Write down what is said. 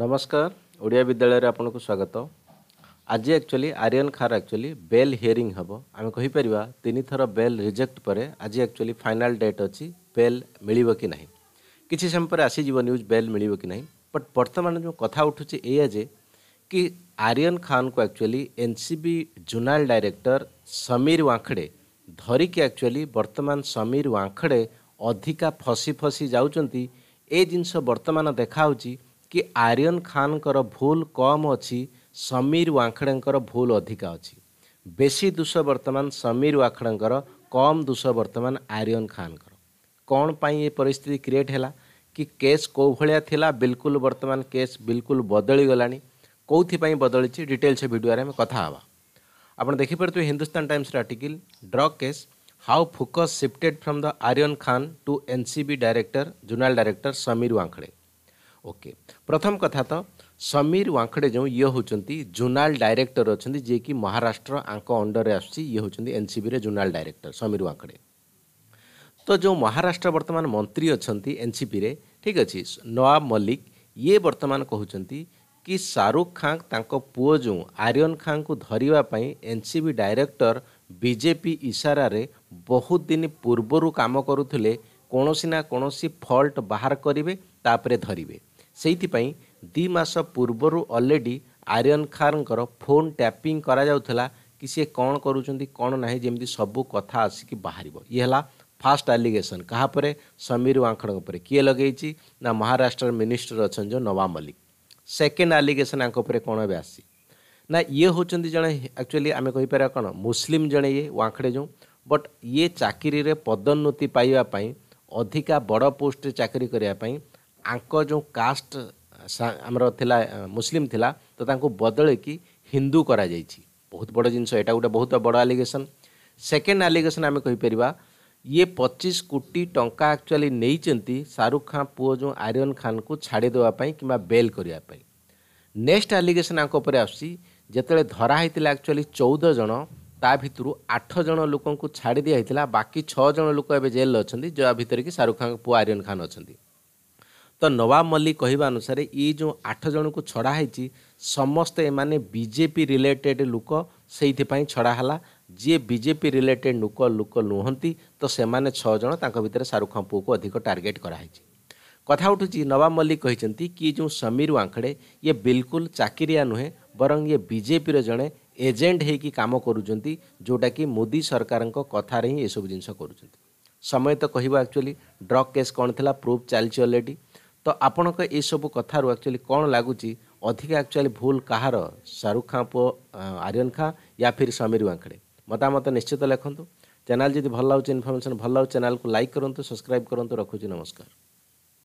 ନମସ୍କାର ଓଡ଼ିଆ ବିଦ୍ୟାଳୟରେ ଆପଣଙ୍କୁ ସ୍ୱାଗତ ଆଜି ଆକ୍ଚୁଆଲି ଆରିୟନ୍ ଖାର୍ ଆକ୍ଚୁଆଲି ବେଲ୍ ହିୟରିଂ ହେବ ଆମେ କହିପାରିବା ତିନିଥର ବେଲ୍ ରିଜେକ୍ଟ ପରେ ଆଜି ଆକ୍ଚୁଆଲି ଫାଇନାଲ୍ ଡେଟ୍ ଅଛି ବେଲ୍ ମିଳିବ କି ନାହିଁ କିଛି ସମୟ ପରେ ଆସିଯିବ ନ୍ୟୁଜ୍ ବେଲ୍ ମିଳିବ କି ନାହିଁ ବଟ୍ ବର୍ତ୍ତମାନ ଯେଉଁ କଥା ଉଠୁଛି ଏଇଆ ଯେ କି ଆରିୟନ୍ ଖାନ୍କୁ actually N C B zonal director Sameer Wankhede ଧରିକି ଆକ୍ଚୁଆଲି ବର୍ତ୍ତମାନ ସମୀର ୱାଙ୍ଖଡ଼େ ଅଧିକା ଫସି ଫସି ଯାଉଛନ୍ତି ଏ ଜିନିଷ ବର୍ତ୍ତମାନ ଦେଖାହେଉଛି କି ଆର୍ୟନ ଖାନଙ୍କର ଭୁଲ କମ୍ ଅଛି ସମୀର ୱାଙ୍ଖେଡ଼େଙ୍କର ଭୁଲ ଅଧିକା ଅଛି ବେଶୀ ଦୋଷ ବର୍ତ୍ତମାନ ସମୀର ୱାଖେଡ଼େଙ୍କର କମ୍ ଦୋଷ ବର୍ତ୍ତମାନ ଆର୍ୟନ ଖାନଙ୍କର କ'ଣ ପାଇଁ ଏ ପରିସ୍ଥିତି କ୍ରିଏଟ୍ ହେଲା କି କେସ୍ କେଉଁ ଭଳିଆ ଥିଲା ବିଲକୁଲ ବର୍ତ୍ତମାନ କେସ୍ ବିଲକୁଲ ବଦଳିଗଲାଣି କେଉଁଥିପାଇଁ ବଦଳିଛି ଡିଟେଲ୍ସ ଭିଡ଼ିଓରେ ଆମେ କଥା ହେବା ଆପଣ ଦେଖିପାରୁଥିବେ ହିନ୍ଦୁସ୍ତାନ ଟାଇମ୍ସର article drug case how focus shifted from the Aryan Khan to N C B director zonal director Sameer Wankhede okay ପ୍ରଥମ କଥା ତ ସମୀର ୱାଙ୍କଡ଼େ ଯେଉଁ ଇଏ ହେଉଛନ୍ତି ଜୁନାଲ ଡାଇରେକ୍ଟର ଅଛନ୍ତି ଯିଏକି ମହାରାଷ୍ଟ୍ର ଆଙ୍କ ଅଣ୍ଡରରେ ଆସୁଛି ଇଏ ହେଉଛନ୍ତି ଏନ୍ସିବିରେ ଜୁନାଲ ଡାଇରେକ୍ଟର ସମୀର ୱାଙ୍କଡ଼େ ତ ଯେଉଁ ମହାରାଷ୍ଟ୍ର ବର୍ତ୍ତମାନ ମନ୍ତ୍ରୀ ଅଛନ୍ତି ଏନ୍ସିପିରେ ଠିକ୍ ଅଛି ନୱାବ ମଲ୍ଲିକ ଇଏ ବର୍ତ୍ତମାନ କହୁଛନ୍ତି କି ଶାହରୁଖ ଖାଁ ତାଙ୍କ ପୁଅ ଯେଉଁ ଆର୍ୟନ ଖାଁଙ୍କୁ ଧରିବା ପାଇଁ ଏନ୍ସିବି ଡାଇରେକ୍ଟର ବିଜେପି ଇସାରାରେ ବହୁତ ଦିନ ପୂର୍ବରୁ କାମ କରୁଥିଲେ କୌଣସି ନା କୌଣସି ଫଲ୍ଟ ବାହାର କରିବେ ତାପରେ ଧରିବେ ସେଇଥିପାଇଁ ଦୁଇ ମାସ ପୂର୍ବରୁ ଅଲରେଡ଼ି ଆର୍ୟନ ଖାରଙ୍କର ଫୋନ୍ ଟ୍ୟାପିଂ କରାଯାଉଥିଲା କି ସିଏ କ'ଣ କରୁଛନ୍ତି କ'ଣ ନାହିଁ ଯେମିତି ସବୁ କଥା ଆସିକି ବାହାରିବ ଇଏ ହେଲା ଫାଷ୍ଟ ଆଲିଗେସନ୍ କାହା ପରେ ସମୀର ୱାଙ୍କଡ଼ଙ୍କ ଉପରେ କିଏ ଲଗେଇଛି ନା ମହାରାଷ୍ଟ୍ରର ମିନିଷ୍ଟର ଅଛନ୍ତି ଯେଉଁ ନବାବ ମଲ୍ଲିକ ସେକେଣ୍ଡ ଆଲିଗେସନ୍ ୟାଙ୍କ ଉପରେ କ'ଣ ଏବେ ଆସିଛି ନା ଇଏ ହେଉଛନ୍ତି ଜଣେ ଆକ୍ଚୁଆଲି ଆମେ କହିପାରିବା କ'ଣ ମୁସଲିମ୍ ଜଣେ ଇଏ ୱାଙ୍କଡ଼େ ଯେଉଁ ବଟ୍ ଇଏ ଚାକିରିରେ ପଦୋନ୍ନତି ପାଇବା ପାଇଁ ଅଧିକା ବଡ଼ ପୋଷ୍ଟରେ ଚାକିରି କରିବା ପାଇଁ ଆଙ୍କ ଯେଉଁ କାଷ୍ଟ ଆମର ଥିଲା ମୁସଲିମ୍ ଥିଲା ତ ତାଙ୍କୁ ବଦଳେଇକି ହିନ୍ଦୁ କରାଯାଇଛି ବହୁତ ବଡ଼ ଜିନିଷ ଏଇଟା ଗୋଟେ ବହୁତ ବଡ଼ ଆଲିଗେସନ୍ ସେକେଣ୍ଡ ଆଲିଗେସନ୍ ଆମେ କହିପାରିବା ଇଏ ପଚିଶ କୋଟି ଟଙ୍କା ଆକ୍ଚୁଆଲି ନେଇଛନ୍ତି ଶାହରୁଖ ଖାଁ ପୁଅ ଯେଉଁ ଆରିୟନ୍ ଖାନ୍କୁ ଛାଡ଼ିଦେବା ପାଇଁ କିମ୍ବା ବେଲ୍ କରିବା ପାଇଁ ନେକ୍ସଟ ଆଲିଗେସନ୍ ଆଙ୍କ ଉପରେ ଆସୁଛି ଯେତେବେଳେ ଧରା ହେଇଥିଲା ଆକ୍ଚୁଆଲି ଚଉଦ ଜଣ ତା ଭିତରୁ ଆଠ ଜଣ ଲୋକଙ୍କୁ ଛାଡ଼ି ଦିଆହେଇଥିଲା ବାକି ଛଅ ଜଣ ଲୋକ ଏବେ ଜେଲ୍ରେ ଅଛନ୍ତି ଯାହା ଭିତରେ କି ଶାହରୁଖ ଖାଁଙ୍କ ପୁଅ ଆରିୟନ୍ ଖାନ୍ ଅଛନ୍ତି ତ ନୱାବ ମଲ୍ଲିକ କହିବା ଅନୁସାରେ ଏଇ ଯେଉଁ ଆଠ ଜଣଙ୍କୁ ଛଡ଼ା ହେଇଛି ସମସ୍ତେ ଏମାନେ ବିଜେପି ରିଲେଟେଡ଼ ଲୋକ ସେଇଥିପାଇଁ ଛଡ଼ା ହେଲା ଯିଏ ବିଜେପି ରିଲେଟେଡ଼ ଲୋକ ଲୋକ ନୁହନ୍ତି ତ ସେମାନେ ଛଅ ଜଣ ତାଙ୍କ ଭିତରେ ଶାହରୁଖ ଖାନ୍ ପୁଅକୁ ଅଧିକ ଟାର୍ଗେଟ୍ କରାହେଇଛି କଥା ଉଠୁଛି ନବାବ ମଲ୍ଲିକ କହିଛନ୍ତି କି ଯେଉଁ ସମୀର ୱାଙ୍ଖଡ଼େ ଇଏ ବିଲକୁଲ ଚାକିରିଆ ନୁହେଁ ବରଂ ଇଏ ବିଜେପିର ଜଣେ ଏଜେଣ୍ଟ ହେଇକି କାମ କରୁଛନ୍ତି ଯେଉଁଟାକି ମୋଦି ସରକାରଙ୍କ କଥାରେ ହିଁ ଏସବୁ ଜିନିଷ କରୁଛନ୍ତି ସମୟ ତ କହିବ ଆକ୍ଚୁଆଲି ଡ୍ରଗ୍ କେସ୍ କ'ଣ ଥିଲା ପ୍ରୁଫ୍ ଚାଲିଛି ଅଲରେଡ଼ି ତ ଆପଣଙ୍କ ଏସବୁ କଥାରୁ ଆକ୍ଚୁଆଲି କ'ଣ ଲାଗୁଛି ଅଧିକା ଆକ୍ଚୁଆଲି ଭୁଲ କାହାର ଶାହରୁଖ ଖାଁ ପୁଅ ଆର୍ୟନ ଖାଁ ୟା ଫିର୍ ସମୀର ୱାଙ୍କଡ଼େ ମତାମତ ନିଶ୍ଚିତ ଲେଖନ୍ତୁ ଚ୍ୟାନେଲ୍ ଯଦି ଭଲ ଲାଗୁଛି ଇନଫର୍ମେସନ୍ ଭଲ ଲାଗୁଛି ଚ୍ୟାନେଲ୍କୁ ଲାଇକ୍ କରନ୍ତୁ ସବସ୍କ୍ରାଇବ୍ କରନ୍ତୁ ରଖୁଛି ନମସ୍କାର